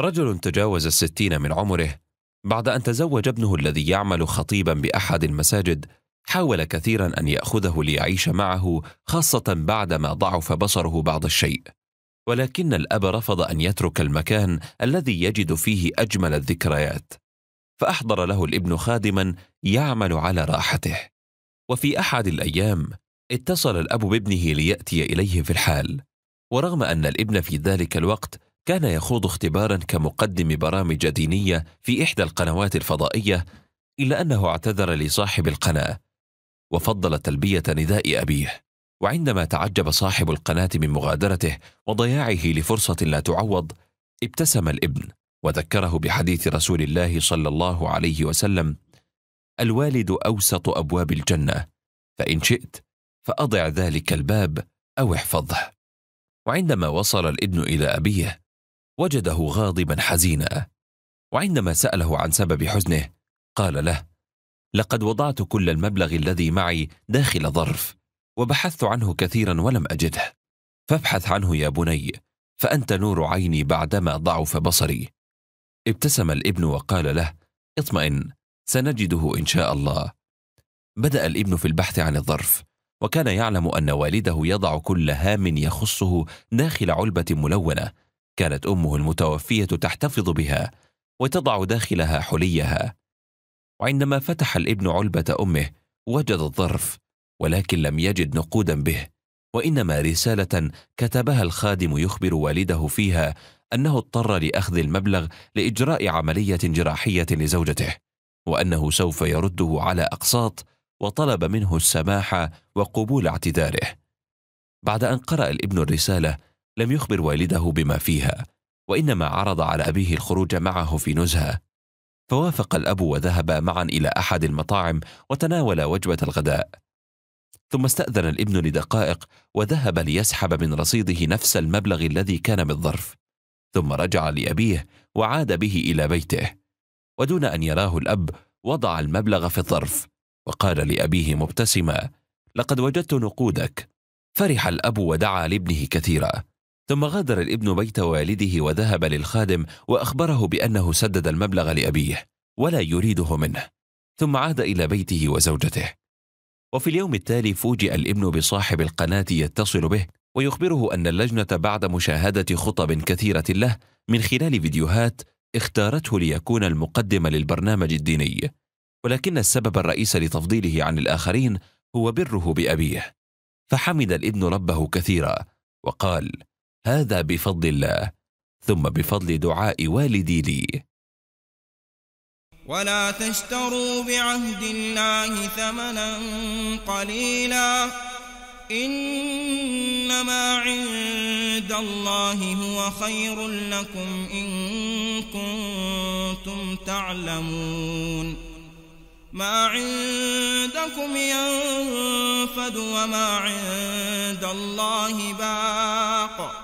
رجل تجاوز الستين من عمره بعد أن تزوج ابنه الذي يعمل خطيبا بأحد المساجد حاول كثيرا أن يأخذه ليعيش معه خاصة بعدما ضعف بصره بعض الشيء ولكن الأب رفض أن يترك المكان الذي يجد فيه أجمل الذكريات فأحضر له الابن خادما يعمل على راحته وفي أحد الأيام اتصل الأب بابنه ليأتي إليه في الحال ورغم أن الابن في ذلك الوقت كان يخوض اختبارا كمقدم برامج دينية في إحدى القنوات الفضائية إلا أنه اعتذر لصاحب القناة وفضل تلبية نداء أبيه وعندما تعجب صاحب القناة من مغادرته وضياعه لفرصة لا تعوض ابتسم الابن وذكره بحديث رسول الله صلى الله عليه وسلم الوالد أوسط أبواب الجنة فإن شئت فأضع ذلك الباب أو احفظه وعندما وصل الابن إلى أبيه وجده غاضبا حزينا وعندما ساله عن سبب حزنه قال له لقد وضعت كل المبلغ الذي معي داخل ظرف وبحثت عنه كثيرا ولم اجده فابحث عنه يا بني فانت نور عيني بعدما ضعف بصري ابتسم الابن وقال له اطمئن سنجده ان شاء الله بدا الابن في البحث عن الظرف وكان يعلم ان والده يضع كل هام يخصه داخل علبه ملونه كانت امه المتوفيه تحتفظ بها وتضع داخلها حليها وعندما فتح الابن علبه امه وجد الظرف ولكن لم يجد نقودا به وانما رساله كتبها الخادم يخبر والده فيها انه اضطر لاخذ المبلغ لاجراء عمليه جراحيه لزوجته وانه سوف يرده على اقساط وطلب منه السماح وقبول اعتذاره بعد ان قرا الابن الرساله لم يخبر والده بما فيها وإنما عرض على أبيه الخروج معه في نزهة فوافق الأب وذهبا معا إلى أحد المطاعم وتناولا وجبة الغداء ثم استأذن الابن لدقائق وذهب ليسحب من رصيده نفس المبلغ الذي كان بالظرف ثم رجع لأبيه وعاد به إلى بيته ودون أن يراه الأب وضع المبلغ في الظرف وقال لأبيه مبتسما لقد وجدت نقودك فرح الأب ودعا لابنه كثيرا ثم غادر الابن بيت والده وذهب للخادم وأخبره بأنه سدد المبلغ لأبيه ولا يريده منه ثم عاد إلى بيته وزوجته وفي اليوم التالي فوجئ الابن بصاحب القناة يتصل به ويخبره أن اللجنة بعد مشاهدة خطب كثيرة له من خلال فيديوهات اختارته ليكون المقدم للبرنامج الديني ولكن السبب الرئيس لتفضيله عن الآخرين هو بره بأبيه فحمد الابن ربه كثيرا وقال هذا بفضل الله ثم بفضل دعاء والدي لي ولا تشتروا بعهد الله ثمنا قليلا إنما عند الله هو خير لكم إن كنتم تعلمون ما عندكم ينفد وما عند الله باق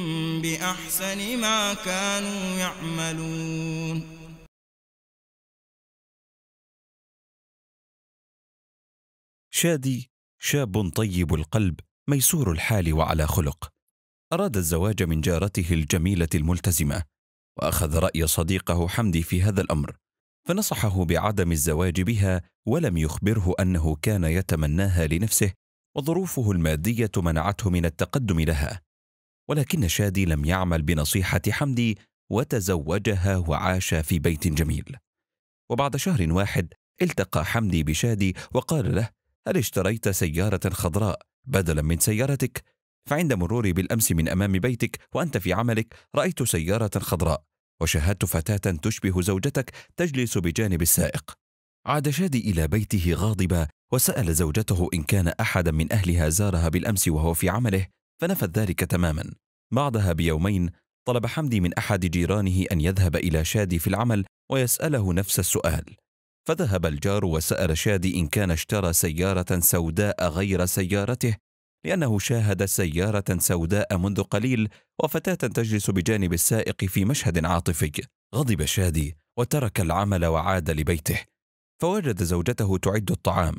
بأحسن ما كانوا يعملون شادي شاب طيب القلب ميسور الحال وعلى خلق أراد الزواج من جارته الجميلة الملتزمة وأخذ رأي صديقه حمدي في هذا الأمر فنصحه بعدم الزواج بها ولم يخبره أنه كان يتمناها لنفسه وظروفه المادية منعته من التقدم لها ولكن شادي لم يعمل بنصيحة حمدي وتزوجها وعاش في بيت جميل وبعد شهر واحد التقى حمدي بشادي وقال له هل اشتريت سيارة خضراء بدلا من سيارتك؟ فعند مروري بالأمس من أمام بيتك وأنت في عملك رأيت سيارة خضراء وشاهدت فتاة تشبه زوجتك تجلس بجانب السائق عاد شادي إلى بيته غاضبا وسأل زوجته إن كان أحدا من أهلها زارها بالأمس وهو في عمله فنفت ذلك تماما بعدها بيومين طلب حمدي من أحد جيرانه أن يذهب إلى شادي في العمل ويسأله نفس السؤال فذهب الجار وسأل شادي إن كان اشترى سيارة سوداء غير سيارته لأنه شاهد سيارة سوداء منذ قليل وفتاة تجلس بجانب السائق في مشهد عاطفي غضب شادي وترك العمل وعاد لبيته فوجد زوجته تعد الطعام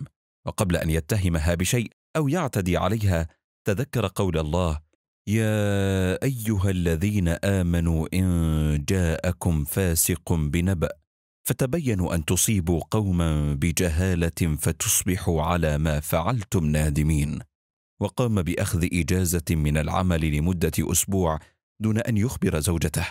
وقبل أن يتهمها بشيء أو يعتدي عليها تذكر قول الله يا ايها الذين امنوا ان جاءكم فاسق بنبأ فتبينوا ان تصيبوا قوما بجهاله فتصبحوا على ما فعلتم نادمين وقام باخذ اجازه من العمل لمده اسبوع دون ان يخبر زوجته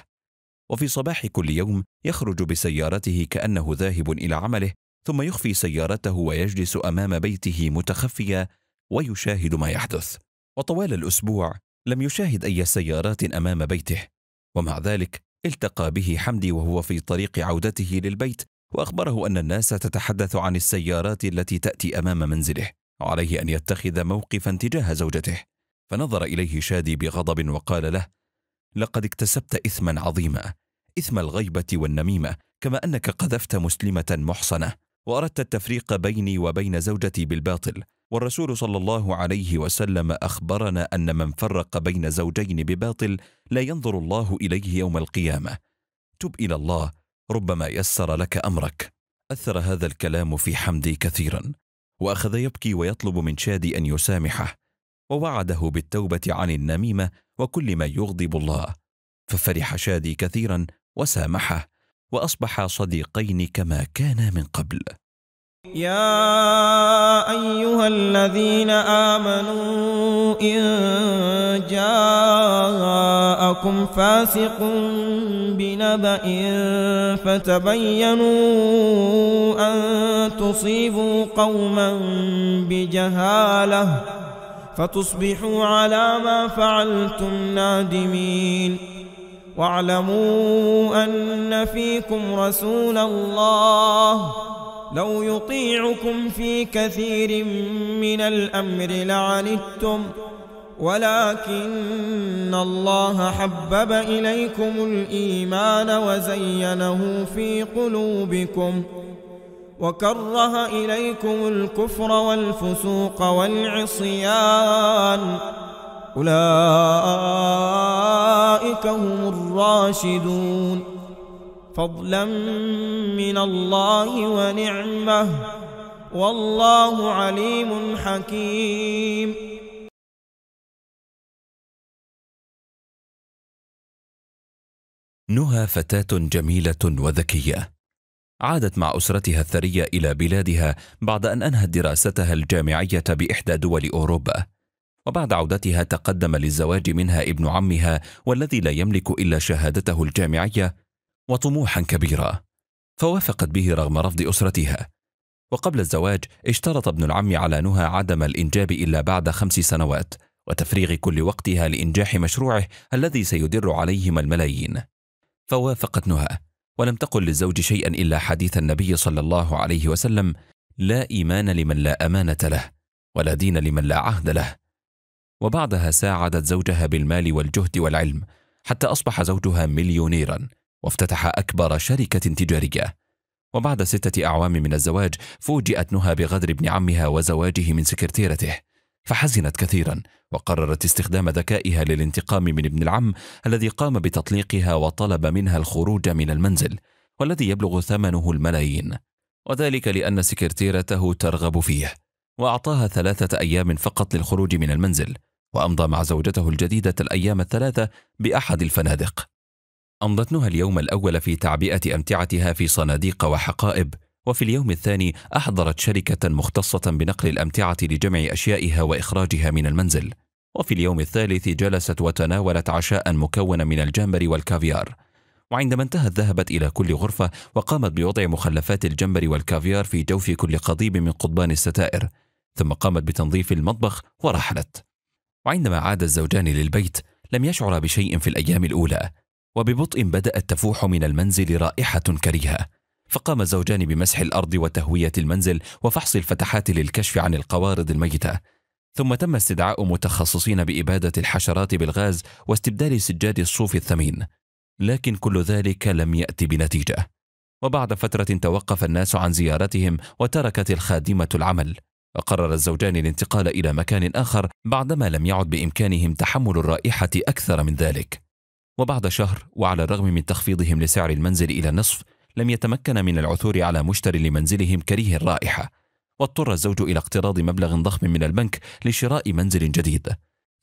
وفي صباح كل يوم يخرج بسيارته كانه ذاهب الى عمله ثم يخفي سيارته ويجلس امام بيته متخفيا ويشاهد ما يحدث وطوال الأسبوع لم يشاهد أي سيارات أمام بيته ومع ذلك التقى به حمدي وهو في طريق عودته للبيت وأخبره أن الناس تتحدث عن السيارات التي تأتي أمام منزله وعليه أن يتخذ موقفا تجاه زوجته فنظر إليه شادي بغضب وقال له لقد اكتسبت إثما عظيما إثم الغيبة والنميمة كما أنك قذفت مسلمة محصنة وأردت التفريق بيني وبين زوجتي بالباطل والرسول صلى الله عليه وسلم اخبرنا ان من فرق بين زوجين بباطل لا ينظر الله اليه يوم القيامه تب الى الله ربما يسر لك امرك اثر هذا الكلام في حمدي كثيرا واخذ يبكي ويطلب من شادي ان يسامحه ووعده بالتوبه عن النميمه وكل ما يغضب الله ففرح شادي كثيرا وسامحه واصبحا صديقين كما كانا من قبل يا أيها الذين آمنوا إن جاءكم فاسق بنبأ فتبينوا أن تصيبوا قوما بجهالة فتصبحوا على ما فعلتم نادمين واعلموا أن فيكم رسول الله لو يطيعكم في كثير من الأمر لعنتم ولكن الله حبب إليكم الإيمان وزينه في قلوبكم وكره إليكم الكفر والفسوق والعصيان أولئك هم الراشدون فضلا من الله ونعمه والله عليم حكيم نهى فتاة جميلة وذكية. عادت مع أسرتها الثرية إلى بلادها بعد أن أنهت دراستها الجامعية بإحدى دول أوروبا. وبعد عودتها تقدم للزواج منها ابن عمها والذي لا يملك إلا شهادته الجامعية وطموحا كبيرا فوافقت به رغم رفض أسرتها وقبل الزواج اشترط ابن العم على نهى عدم الإنجاب إلا بعد خمس سنوات وتفريغ كل وقتها لإنجاح مشروعه الذي سيدر عليهما الملايين فوافقت نهى ولم تقل للزوج شيئا إلا حديث النبي صلى الله عليه وسلم لا إيمان لمن لا أمانة له ولا دين لمن لا عهد له وبعدها ساعدت زوجها بالمال والجهد والعلم حتى أصبح زوجها مليونيرا وافتتح أكبر شركة تجارية وبعد ستة أعوام من الزواج فوجئت نهى بغدر ابن عمها وزواجه من سكرتيرته فحزنت كثيرا وقررت استخدام ذكائها للانتقام من ابن العم الذي قام بتطليقها وطلب منها الخروج من المنزل والذي يبلغ ثمنه الملايين وذلك لأن سكرتيرته ترغب فيه وأعطاها ثلاثة أيام فقط للخروج من المنزل وأمضى مع زوجته الجديدة الأيام الثلاثة بأحد الفنادق أمضتنها اليوم الأول في تعبئة أمتعتها في صناديق وحقائب وفي اليوم الثاني أحضرت شركة مختصة بنقل الأمتعة لجمع أشيائها وإخراجها من المنزل وفي اليوم الثالث جلست وتناولت عشاء مكونا من الجمبري والكافيار وعندما انتهت ذهبت إلى كل غرفة وقامت بوضع مخلفات الجمبري والكافيار في جوف كل قضيب من قضبان الستائر ثم قامت بتنظيف المطبخ ورحلت وعندما عاد الزوجان للبيت لم يشعر بشيء في الأيام الأولى وببطء بدأت تفوح من المنزل رائحة كريهة فقام الزوجان بمسح الأرض وتهوية المنزل وفحص الفتحات للكشف عن القوارض الميتة ثم تم استدعاء متخصصين بإبادة الحشرات بالغاز واستبدال سجاد الصوف الثمين لكن كل ذلك لم يأتي بنتيجة وبعد فترة توقف الناس عن زيارتهم وتركت الخادمة العمل وقرر الزوجان الانتقال إلى مكان آخر بعدما لم يعد بإمكانهم تحمل الرائحة أكثر من ذلك وبعد شهر وعلى الرغم من تخفيضهم لسعر المنزل إلى النصف لم يتمكن من العثور على مشتر لمنزلهم كريه الرائحة واضطر الزوج إلى اقتراض مبلغ ضخم من البنك لشراء منزل جديد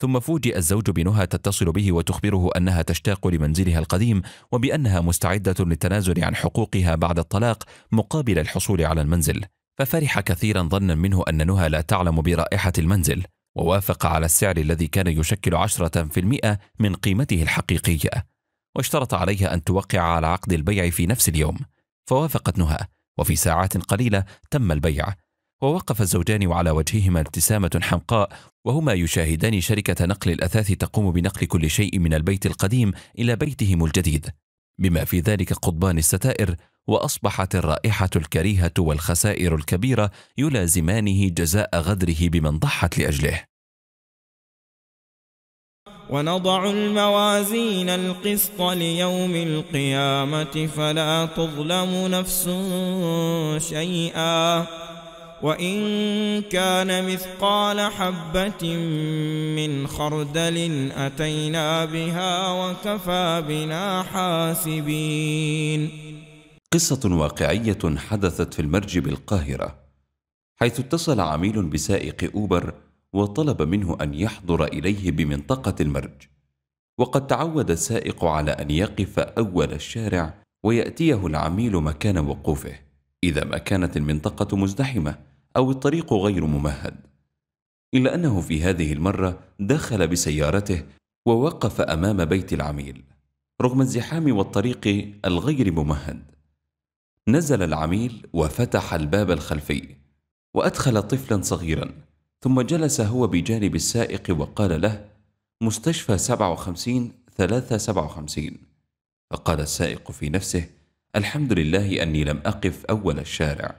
ثم فوجئ الزوج بنهى تتصل به وتخبره أنها تشتاق لمنزلها القديم وبأنها مستعدة للتنازل عن حقوقها بعد الطلاق مقابل الحصول على المنزل ففرح كثيرا ظنا منه أن نهى لا تعلم برائحة المنزل ووافق على السعر الذي كان يشكل 10% من قيمته الحقيقية واشترط عليها أن توقع على عقد البيع في نفس اليوم فوافقت نهى وفي ساعات قليلة تم البيع ووقف الزوجان وعلى وجههما ابتسامة حمقاء وهما يشاهدان شركة نقل الأثاث تقوم بنقل كل شيء من البيت القديم إلى بيتهم الجديد بما في ذلك قضبان الستائر واصبحت الرائحه الكريهه والخسائر الكبيره يلازمانه جزاء غدره بمن ضحت لاجله ونضع الموازين القسط ليوم القيامه فلا تظلم نفس شيئا وإن كان مثقال حبة من خردل أتينا بها وكفى بنا حاسبين قصة واقعية حدثت في المرج بالقاهرة حيث اتصل عميل بسائق أوبر وطلب منه أن يحضر إليه بمنطقة المرج وقد تعود السائق على أن يقف أول الشارع ويأتيه العميل مكان وقوفه إذا ما كانت المنطقة مزدحمة أو الطريق غير ممهد إلا أنه في هذه المرة دخل بسيارته ووقف أمام بيت العميل رغم الزحام والطريق الغير ممهد نزل العميل وفتح الباب الخلفي وادخل طفلا صغيرا ثم جلس هو بجانب السائق وقال له مستشفى 57 357 فقال السائق في نفسه الحمد لله اني لم اقف اول الشارع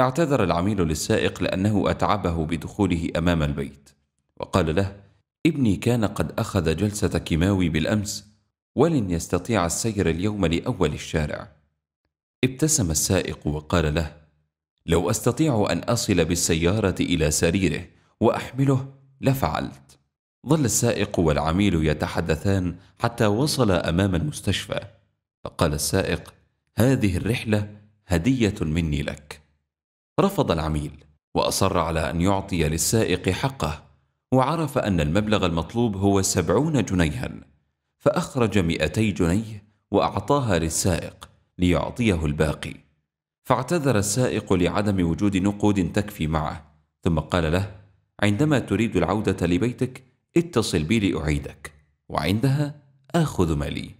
اعتذر العميل للسائق لأنه أتعبه بدخوله أمام البيت وقال له ابني كان قد أخذ جلسة كيماوي بالأمس ولن يستطيع السير اليوم لأول الشارع ابتسم السائق وقال له لو أستطيع أن أصل بالسيارة إلى سريره وأحمله لفعلت ظل السائق والعميل يتحدثان حتى وصل أمام المستشفى فقال السائق هذه الرحلة هدية مني لك رفض العميل وأصر على أن يعطي للسائق حقه وعرف أن المبلغ المطلوب هو سبعون جنيها فأخرج مئتي جنيه وأعطاها للسائق ليعطيه الباقي فاعتذر السائق لعدم وجود نقود تكفي معه ثم قال له عندما تريد العودة لبيتك اتصل بي لأعيدك وعندها آخذ مالي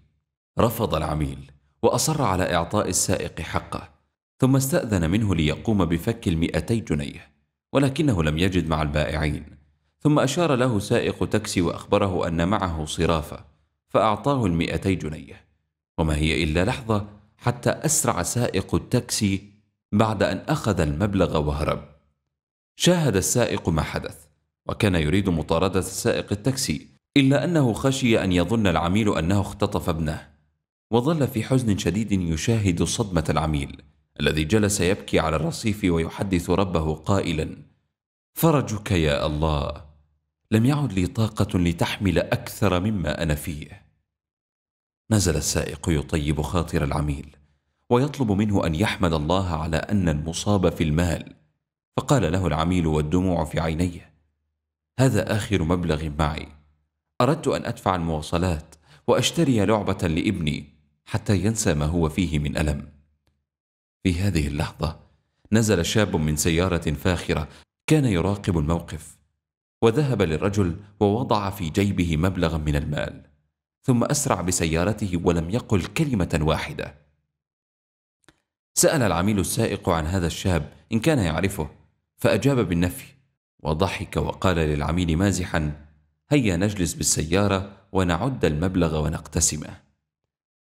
رفض العميل وأصر على إعطاء السائق حقه ثم استأذن منه ليقوم بفك المئتي جنيه ولكنه لم يجد مع البائعين ثم أشار له سائق تاكسي وأخبره أن معه صرافة فأعطاه المئتي جنيه وما هي إلا لحظة حتى أسرع سائق التاكسي بعد أن أخذ المبلغ وهرب. شاهد السائق ما حدث، وكان يريد مطاردة سائق التاكسي، إلا أنه خشي أن يظن العميل أنه اختطف ابنه، وظل في حزن شديد يشاهد صدمة العميل، الذي جلس يبكي على الرصيف ويحدث ربه قائلا: فرجك يا الله، لم يعد لي طاقة لتحمل أكثر مما أنا فيه. نزل السائق يطيب خاطر العميل ويطلب منه أن يحمد الله على أن المصاب في المال فقال له العميل والدموع في عينيه هذا آخر مبلغ معي أردت أن أدفع المواصلات وأشتري لعبة لابني حتى ينسى ما هو فيه من ألم في هذه اللحظة نزل شاب من سيارة فاخرة كان يراقب الموقف وذهب للرجل ووضع في جيبه مبلغا من المال ثم أسرع بسيارته ولم يقل كلمة واحدة سأل العميل السائق عن هذا الشاب إن كان يعرفه فأجاب بالنفي وضحك وقال للعميل مازحا هيا نجلس بالسيارة ونعد المبلغ ونقتسمه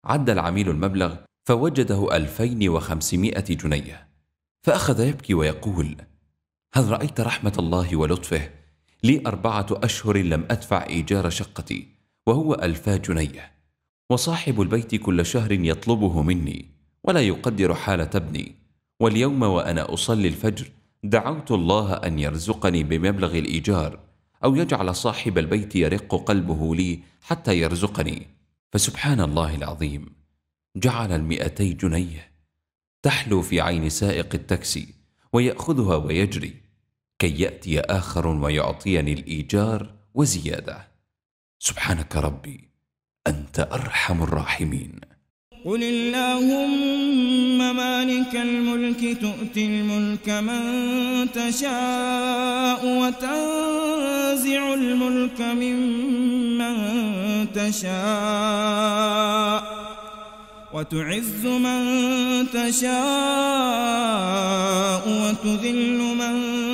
عد العميل المبلغ فوجده ألفين وخمسمائة جنيه فأخذ يبكي ويقول هل رأيت رحمة الله ولطفه لي أربعة أشهر لم أدفع إيجار شقتي وهو ألفا جنيه وصاحب البيت كل شهر يطلبه مني ولا يقدر حالة ابني واليوم وأنا أصلي الفجر دعوت الله أن يرزقني بمبلغ الإيجار أو يجعل صاحب البيت يرق قلبه لي حتى يرزقني فسبحان الله العظيم جعل المئتي جنيه تحلو في عين سائق التاكسي ويأخذها ويجري كي يأتي آخر ويعطيني الإيجار وزيادة سبحانك ربي أنت أرحم الراحمين قل اللهم مالك الملك تؤتي الملك من تشاء وتنزع الملك ممن تشاء وتعز من تشاء وتذل من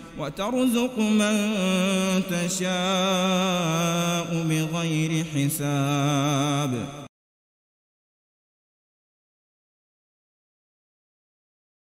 وترزق من تشاء بغير حساب